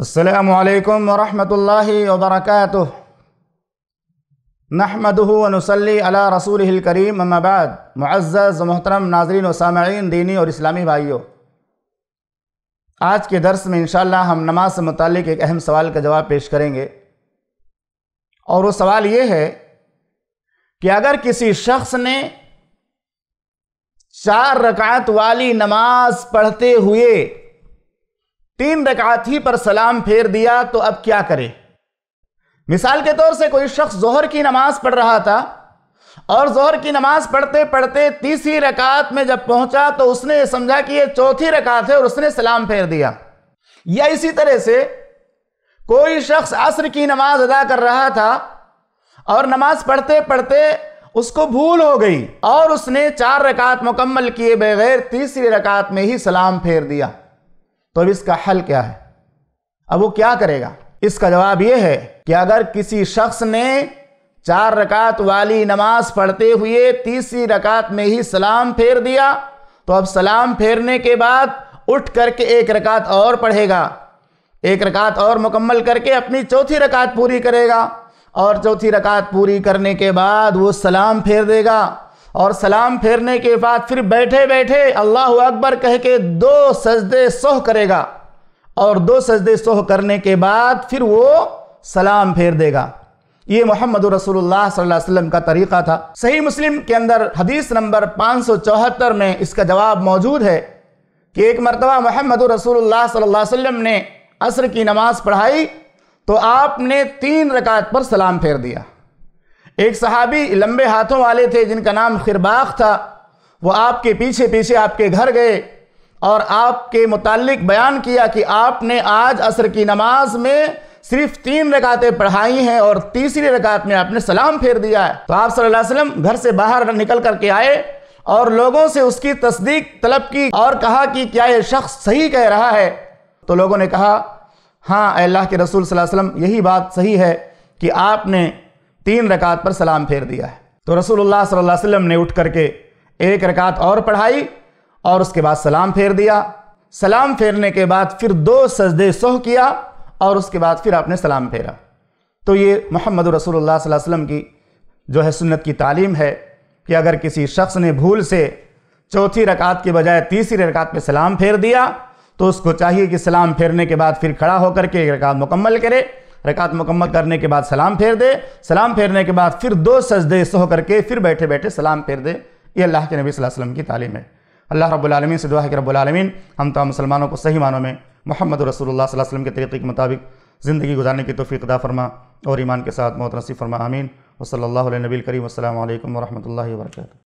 असलकम वरहि वबरक नहमदनसली अला रसूल करीम अम्माबाद मुआज़ मोहतरम नाजरीन वसामीन दीनी और इस्लामी भाइयों आज के दर्स में इन हम नमाज से मुतलिक एक अहम सवाल का जवाब पेश करेंगे और वो सवाल ये है कि अगर किसी शख्स ने चार रकात वाली नमाज पढ़ते हुए तीन रकात ही पर सलाम फेर दिया तो अब क्या करे मिसाल के तौर से कोई शख्स जहर की नमाज पढ़ रहा था और जहर की नमाज पढ़ते पढ़ते तीसरी रकात में जब पहुंचा तो उसने समझा कि यह चौथी रकात है और उसने सलाम फेर दिया या इसी तरह से कोई शख्स असर की नमाज अदा कर रहा था और नमाज पढ़ते पढ़ते उसको भूल हो गई और उसने चार रकात मुकम्मल किए बगैर तीसरी रकात में ही सलाम फेर दिया तो अब इसका हल क्या है अब वो क्या करेगा इसका जवाब यह है कि अगर किसी शख्स ने चार रकात वाली नमाज पढ़ते हुए तीसरी रकात में ही सलाम फेर दिया तो अब सलाम फेरने के बाद उठ करके एक रकात और पढ़ेगा एक रकात और मुकम्मल करके अपनी चौथी रकात पूरी करेगा और चौथी रकात पूरी करने के बाद वो सलाम फेर देगा और सलाम फेरने के बाद फिर बैठे बैठे अल्लाह अकबर कह के दो सजदे सोह करेगा और दो सजदे सोह करने के बाद फिर वो सलाम फेर देगा ये मोहम्मद रसूलुल्लाह सल्लल्लाहु अलैहि वसल्लम का तरीक़ा था सही मुस्लिम के अंदर हदीस नंबर पाँच में इसका जवाब मौजूद है कि एक मरतबा मोहम्मद रसूलुल्लाह सल्लल्लाहु अलैहि वसल्लम ने असर की नमाज़ पढ़ाई तो आपने तीन रकात पर सलाम फेर दिया एक सहाबी लंबे हाथों वाले थे जिनका नाम खिरबाग था वो आपके पीछे पीछे आपके घर गए और आपके मुतालिक बयान किया कि आपने आज असर की नमाज में सिर्फ तीन रकातें पढ़ाई हैं और तीसरी रकात में आपने सलाम फेर दिया है तो आप सल्लल्लाहु अलैहि वसल्लम घर से बाहर निकल करके आए और लोगों से उसकी तस्दीक तलब की और कहा कि क्या ये शख्स सही कह रहा है तो लोगों ने कहा हाँ अल्लाह के रसूल सल्लल्लाहु अलैहि वसल्लम यही बात सही है कि आपने तीन रकात पर सलाम फेर दिया है तो रसूलुल्लाह सल्लल्लाहु अलैहि वसल्लम ने उठ करके एक रकात और पढ़ाई और उसके बाद सलाम फेर दिया सलाम फेरने के बाद फिर दो सजदे सोह किया और उसके बाद फिर आपने सलाम फेरा तो ये मोहम्मद रसूलुल्लाह सल्लल्लाहु अलैहि वसल्लम की जो है सुन्नत की तालीम है कि अगर किसी शख्स ने भूल से चौथी रकात के बजाय तीसरी रकात पर सलाम फेर दिया तो उसको चाहिए कि सलाम फेरने के बाद फिर खड़ा होकर के एक रकात मुकम्मल करे रकात मुकम्मल करने के बाद सलाम फेर दे सलाम फेरने के बाद फिर दो सजदे सह करके फिर बैठे बैठे सलाम फेर दे ये अल्लाह के नबी वसल्लम की तालीम है अल्लाह रबालमीन से दुआ है कि रबालमीन हम तमाम मुसलमानों को सही मानों में मोहम्मद रसूल वसलम के तरीक़े के मुताबिक ज़िंदगी गुजारने की तोफ़ी अदा फरमा और ईमान के साथ मौत नसीब फरमा आमीन वसल्ला नबी करीम असल वरहमल वर्का